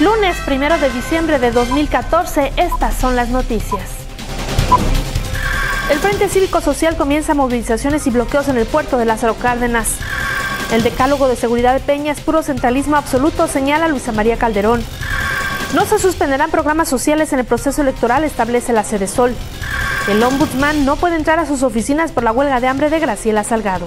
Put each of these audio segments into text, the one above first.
Lunes 1 de diciembre de 2014, estas son las noticias. El Frente Cívico Social comienza movilizaciones y bloqueos en el puerto de Lázaro Cárdenas. El decálogo de seguridad de Peña es puro centralismo absoluto, señala Luisa María Calderón. No se suspenderán programas sociales en el proceso electoral, establece la Sede Sol. El ombudsman no puede entrar a sus oficinas por la huelga de hambre de Graciela Salgado.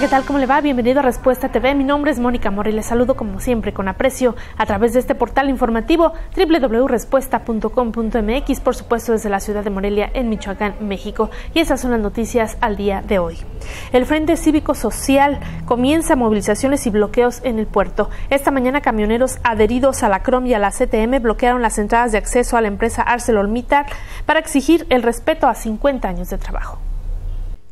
¿qué tal? ¿Cómo le va? Bienvenido a Respuesta TV. Mi nombre es Mónica Morri. y les saludo como siempre con aprecio a través de este portal informativo www.respuesta.com.mx, por supuesto desde la ciudad de Morelia, en Michoacán, México. Y esas son las noticias al día de hoy. El Frente Cívico Social comienza movilizaciones y bloqueos en el puerto. Esta mañana camioneros adheridos a la CROM y a la CTM bloquearon las entradas de acceso a la empresa ArcelorMittal para exigir el respeto a 50 años de trabajo.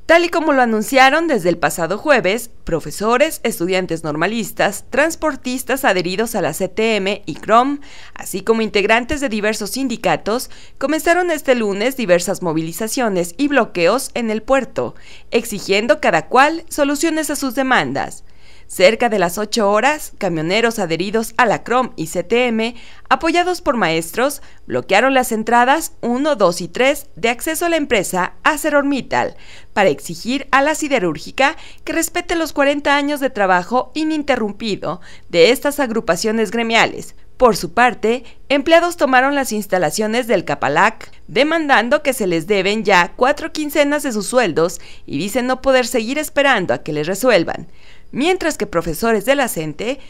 Tal y como lo anunciaron desde el pasado jueves, profesores, estudiantes normalistas, transportistas adheridos a la CTM y CROM, así como integrantes de diversos sindicatos, comenzaron este lunes diversas movilizaciones y bloqueos en el puerto, exigiendo cada cual soluciones a sus demandas. Cerca de las 8 horas, camioneros adheridos a la CROM y CTM, apoyados por maestros, bloquearon las entradas 1, 2 y 3 de acceso a la empresa Ormital para exigir a la siderúrgica que respete los 40 años de trabajo ininterrumpido de estas agrupaciones gremiales. Por su parte, empleados tomaron las instalaciones del Capalac, demandando que se les deben ya cuatro quincenas de sus sueldos y dicen no poder seguir esperando a que les resuelvan mientras que profesores de la CENTE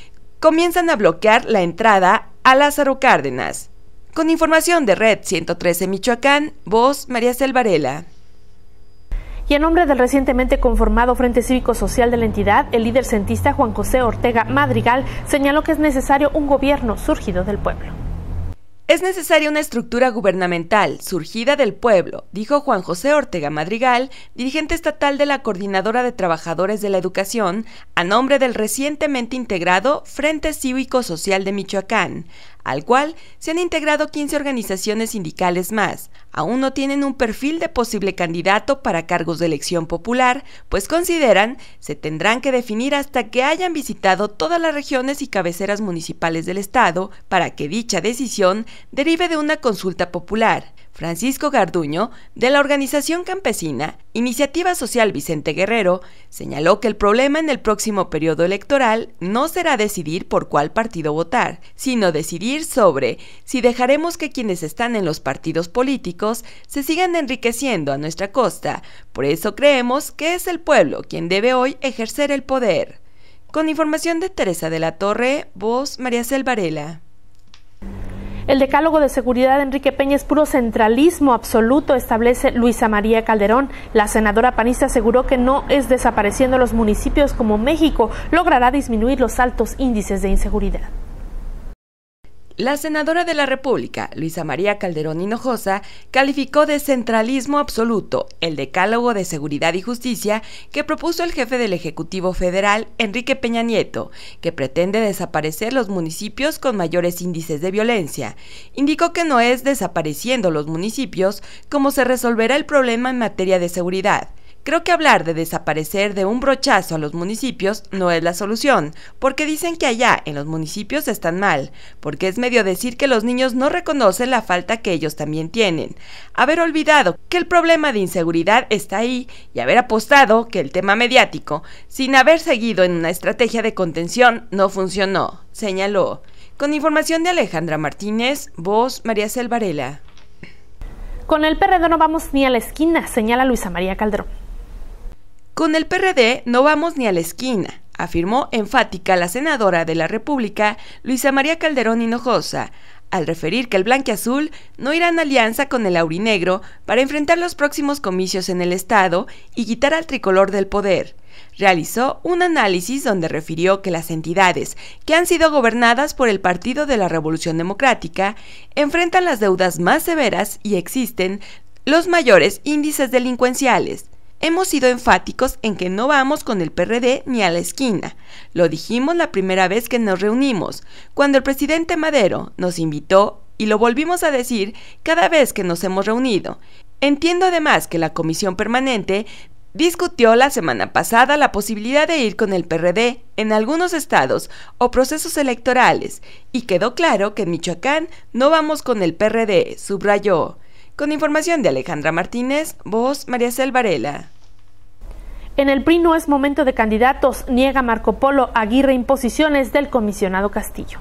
comienzan a bloquear la entrada a Lázaro Cárdenas. Con información de Red 113 Michoacán, voz María Selvarela. Y en nombre del recientemente conformado Frente Cívico Social de la entidad, el líder centista Juan José Ortega Madrigal señaló que es necesario un gobierno surgido del pueblo. Es necesaria una estructura gubernamental surgida del pueblo, dijo Juan José Ortega Madrigal, dirigente estatal de la Coordinadora de Trabajadores de la Educación, a nombre del recientemente integrado Frente Cívico Social de Michoacán, al cual se han integrado 15 organizaciones sindicales más. Aún no tienen un perfil de posible candidato para cargos de elección popular, pues consideran se tendrán que definir hasta que hayan visitado todas las regiones y cabeceras municipales del Estado para que dicha decisión derive de una consulta popular. Francisco Garduño, de la organización campesina Iniciativa Social Vicente Guerrero, señaló que el problema en el próximo periodo electoral no será decidir por cuál partido votar, sino decidir sobre si dejaremos que quienes están en los partidos políticos se sigan enriqueciendo a nuestra costa. Por eso creemos que es el pueblo quien debe hoy ejercer el poder. Con información de Teresa de la Torre, voz María el decálogo de seguridad de Enrique Peña es puro centralismo absoluto, establece Luisa María Calderón. La senadora panista aseguró que no es desapareciendo los municipios como México logrará disminuir los altos índices de inseguridad. La senadora de la República, Luisa María Calderón Hinojosa, calificó de centralismo absoluto el decálogo de seguridad y justicia que propuso el jefe del Ejecutivo Federal, Enrique Peña Nieto, que pretende desaparecer los municipios con mayores índices de violencia. Indicó que no es desapareciendo los municipios como se resolverá el problema en materia de seguridad Creo que hablar de desaparecer de un brochazo a los municipios no es la solución, porque dicen que allá en los municipios están mal, porque es medio decir que los niños no reconocen la falta que ellos también tienen, haber olvidado que el problema de inseguridad está ahí y haber apostado que el tema mediático, sin haber seguido en una estrategia de contención, no funcionó, señaló. Con información de Alejandra Martínez, voz María Selvarela. Con el PRD e no vamos ni a la esquina, señala Luisa María Calderón. Con el PRD no vamos ni a la esquina, afirmó enfática la senadora de la República, Luisa María Calderón Hinojosa, al referir que el Blanque Azul no irá en alianza con el aurinegro para enfrentar los próximos comicios en el Estado y quitar al tricolor del poder. Realizó un análisis donde refirió que las entidades que han sido gobernadas por el Partido de la Revolución Democrática enfrentan las deudas más severas y existen los mayores índices delincuenciales. Hemos sido enfáticos en que no vamos con el PRD ni a la esquina. Lo dijimos la primera vez que nos reunimos, cuando el presidente Madero nos invitó y lo volvimos a decir cada vez que nos hemos reunido. Entiendo además que la comisión permanente discutió la semana pasada la posibilidad de ir con el PRD en algunos estados o procesos electorales y quedó claro que en Michoacán no vamos con el PRD, subrayó. Con información de Alejandra Martínez, voz María Cel En el PRI no es momento de candidatos, niega Marco Polo Aguirre imposiciones del comisionado Castillo.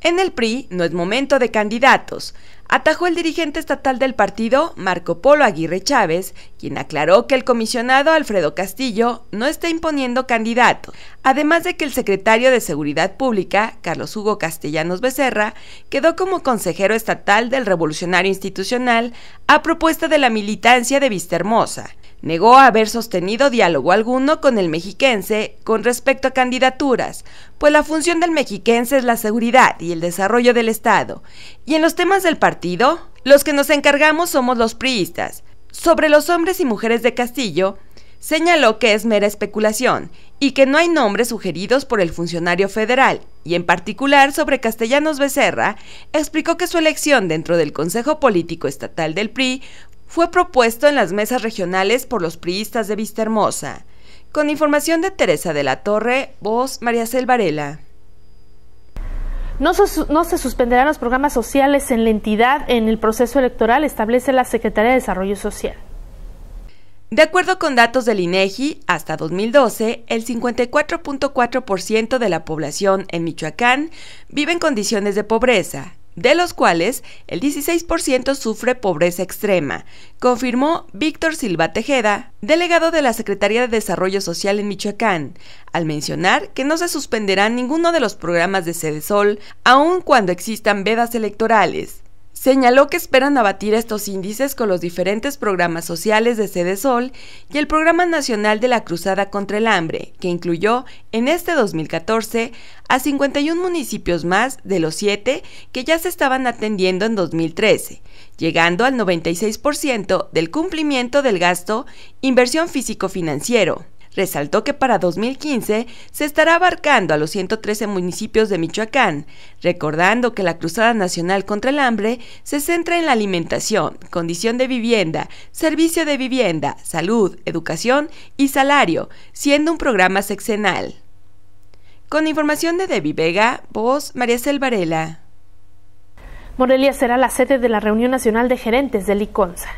En el PRI no es momento de candidatos, atajó el dirigente estatal del partido, Marco Polo Aguirre Chávez, quien aclaró que el comisionado Alfredo Castillo no está imponiendo candidatos, además de que el secretario de Seguridad Pública, Carlos Hugo Castellanos Becerra, quedó como consejero estatal del Revolucionario Institucional a propuesta de la militancia de Vistahermosa Negó haber sostenido diálogo alguno con el mexiquense con respecto a candidaturas, pues la función del mexiquense es la seguridad y el desarrollo del Estado. Y en los temas del partido, los que nos encargamos somos los priistas. Sobre los hombres y mujeres de Castillo, señaló que es mera especulación y que no hay nombres sugeridos por el funcionario federal, y en particular sobre Castellanos Becerra, explicó que su elección dentro del Consejo Político Estatal del PRI fue propuesto en las mesas regionales por los priistas de Vista Hermosa, Con información de Teresa de la Torre, voz María Selvarela. No no se, suspenderán los programas sociales en la entidad en el proceso electoral, establece la Secretaría de Desarrollo Social. De acuerdo con datos del INEGI, hasta 2012, el 54.4% de la población en Michoacán vive en condiciones de pobreza, de los cuales el 16% sufre pobreza extrema, confirmó Víctor Silva Tejeda, delegado de la Secretaría de Desarrollo Social en Michoacán, al mencionar que no se suspenderá ninguno de los programas de Sede Sol, aun cuando existan vedas electorales. Señaló que esperan abatir estos índices con los diferentes programas sociales de Sede Sol y el Programa Nacional de la Cruzada contra el Hambre, que incluyó en este 2014 a 51 municipios más de los 7 que ya se estaban atendiendo en 2013, llegando al 96% del cumplimiento del gasto inversión físico-financiero. Resaltó que para 2015 se estará abarcando a los 113 municipios de Michoacán, recordando que la Cruzada Nacional contra el Hambre se centra en la alimentación, condición de vivienda, servicio de vivienda, salud, educación y salario, siendo un programa sexenal. Con información de Debbie Vega, voz María Selvarela. Morelia será la sede de la reunión nacional de gerentes de Liconza.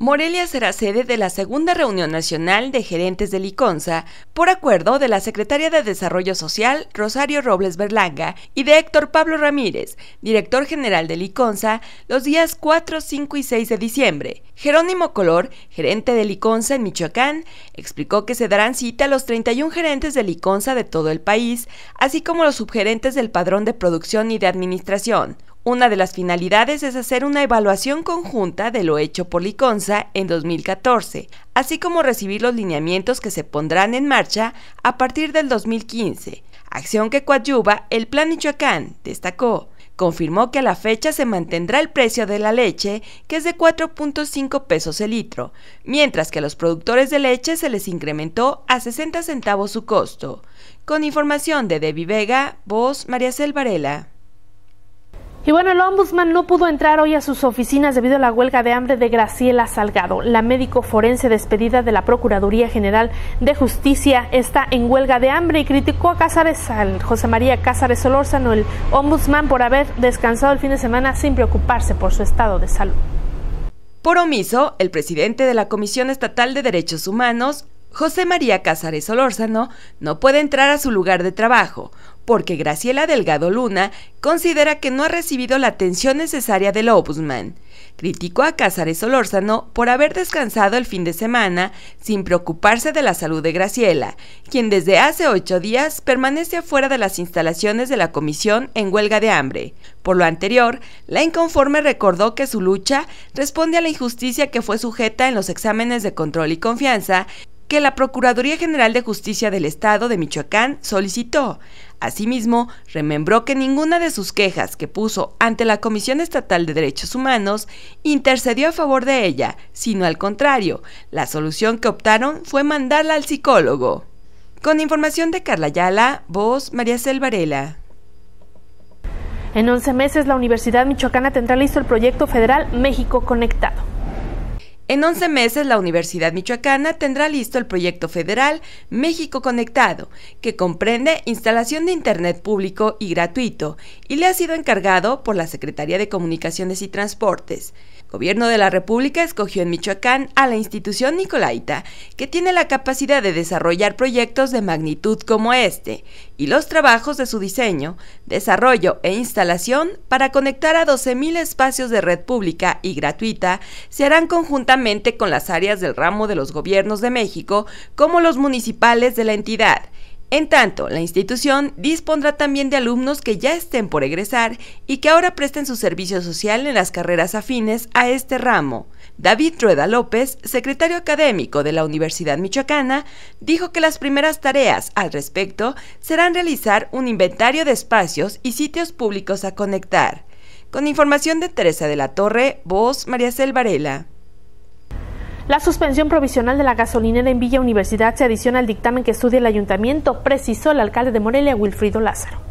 Morelia será sede de la segunda reunión nacional de gerentes de Liconza, por acuerdo de la secretaria de Desarrollo Social, Rosario Robles Berlanga, y de Héctor Pablo Ramírez, director general de Liconza, los días 4, 5 y 6 de diciembre. Jerónimo Color, gerente de Liconza en Michoacán, explicó que se darán cita a los 31 gerentes de Liconza de todo el país, así como los subgerentes del Padrón de Producción y de Administración. Una de las finalidades es hacer una evaluación conjunta de lo hecho por Liconza en 2014, así como recibir los lineamientos que se pondrán en marcha a partir del 2015, acción que coadyuva el Plan Michoacán, destacó confirmó que a la fecha se mantendrá el precio de la leche, que es de 4.5 pesos el litro, mientras que a los productores de leche se les incrementó a 60 centavos su costo. Con información de Debbie Vega, voz María Cel Varela. Y bueno, el ombudsman no pudo entrar hoy a sus oficinas debido a la huelga de hambre de Graciela Salgado. La médico forense despedida de la Procuraduría General de Justicia está en huelga de hambre y criticó a José María Cázares Solórzano, el ombudsman, por haber descansado el fin de semana sin preocuparse por su estado de salud. Por omiso, el presidente de la Comisión Estatal de Derechos Humanos, José María Cázares Solórzano no puede entrar a su lugar de trabajo porque Graciela Delgado Luna considera que no ha recibido la atención necesaria del Obusman. Criticó a Cázares Olórzano por haber descansado el fin de semana sin preocuparse de la salud de Graciela, quien desde hace ocho días permanece afuera de las instalaciones de la comisión en huelga de hambre. Por lo anterior, la inconforme recordó que su lucha responde a la injusticia que fue sujeta en los exámenes de control y confianza que la Procuraduría General de Justicia del Estado de Michoacán solicitó. Asimismo, remembró que ninguna de sus quejas que puso ante la Comisión Estatal de Derechos Humanos intercedió a favor de ella, sino al contrario, la solución que optaron fue mandarla al psicólogo. Con información de Carla Ayala, voz María Selvarela. En 11 meses, la Universidad Michoacana tendrá listo el proyecto federal México Conectado. En 11 meses, la Universidad Michoacana tendrá listo el proyecto federal México Conectado, que comprende instalación de Internet público y gratuito, y le ha sido encargado por la Secretaría de Comunicaciones y Transportes. Gobierno de la República escogió en Michoacán a la institución Nicolaita, que tiene la capacidad de desarrollar proyectos de magnitud como este, y los trabajos de su diseño, desarrollo e instalación para conectar a 12.000 espacios de red pública y gratuita se harán conjuntamente con las áreas del ramo de los gobiernos de México, como los municipales de la entidad en tanto, la institución dispondrá también de alumnos que ya estén por egresar y que ahora presten su servicio social en las carreras afines a este ramo. David Rueda López, secretario académico de la Universidad Michoacana, dijo que las primeras tareas al respecto serán realizar un inventario de espacios y sitios públicos a conectar. Con información de Teresa de la Torre, voz María Selvarela. La suspensión provisional de la gasolinera en Villa Universidad se adiciona al dictamen que estudia el ayuntamiento, precisó el alcalde de Morelia, Wilfrido Lázaro.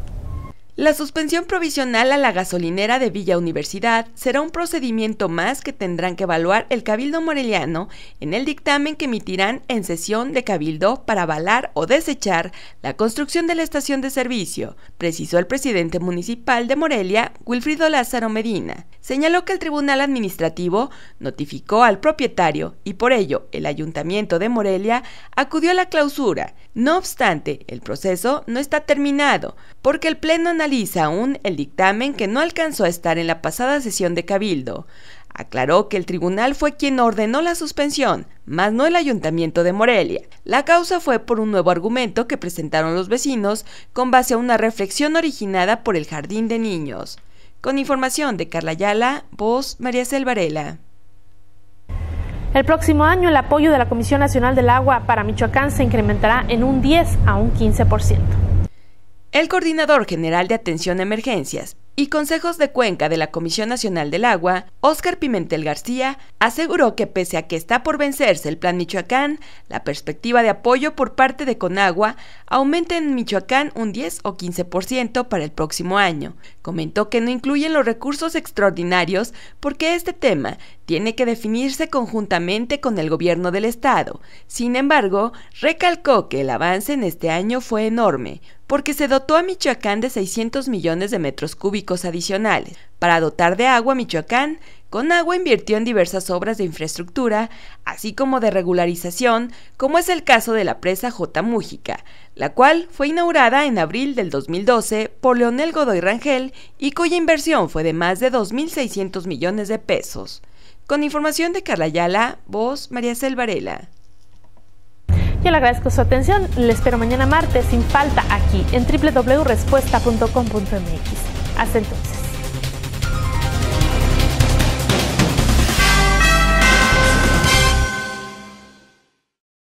La suspensión provisional a la gasolinera de Villa Universidad será un procedimiento más que tendrán que evaluar el Cabildo Moreliano en el dictamen que emitirán en sesión de Cabildo para avalar o desechar la construcción de la estación de servicio, precisó el presidente municipal de Morelia, Wilfrido Lázaro Medina. Señaló que el Tribunal Administrativo notificó al propietario y por ello el Ayuntamiento de Morelia acudió a la clausura. No obstante, el proceso no está terminado porque el Pleno analiza aún el dictamen que no alcanzó a estar en la pasada sesión de Cabildo. Aclaró que el tribunal fue quien ordenó la suspensión, más no el ayuntamiento de Morelia. La causa fue por un nuevo argumento que presentaron los vecinos con base a una reflexión originada por el jardín de niños. Con información de Carla Ayala, voz María Selvarela. El próximo año el apoyo de la Comisión Nacional del Agua para Michoacán se incrementará en un 10 a un 15%. El coordinador general de atención a emergencias y consejos de cuenca de la Comisión Nacional del Agua, Óscar Pimentel García, aseguró que pese a que está por vencerse el Plan Michoacán, la perspectiva de apoyo por parte de Conagua aumenta en Michoacán un 10 o 15% para el próximo año, Comentó que no incluyen los recursos extraordinarios porque este tema tiene que definirse conjuntamente con el gobierno del Estado. Sin embargo, recalcó que el avance en este año fue enorme, porque se dotó a Michoacán de 600 millones de metros cúbicos adicionales, para dotar de agua Michoacán, Conagua invirtió en diversas obras de infraestructura, así como de regularización, como es el caso de la presa J. Mújica, la cual fue inaugurada en abril del 2012 por Leonel Godoy Rangel y cuya inversión fue de más de 2.600 millones de pesos. Con información de Carla Ayala, voz María Selvarela. Yo le agradezco su atención, le espero mañana martes sin falta aquí en www.respuesta.com.mx. Hasta entonces.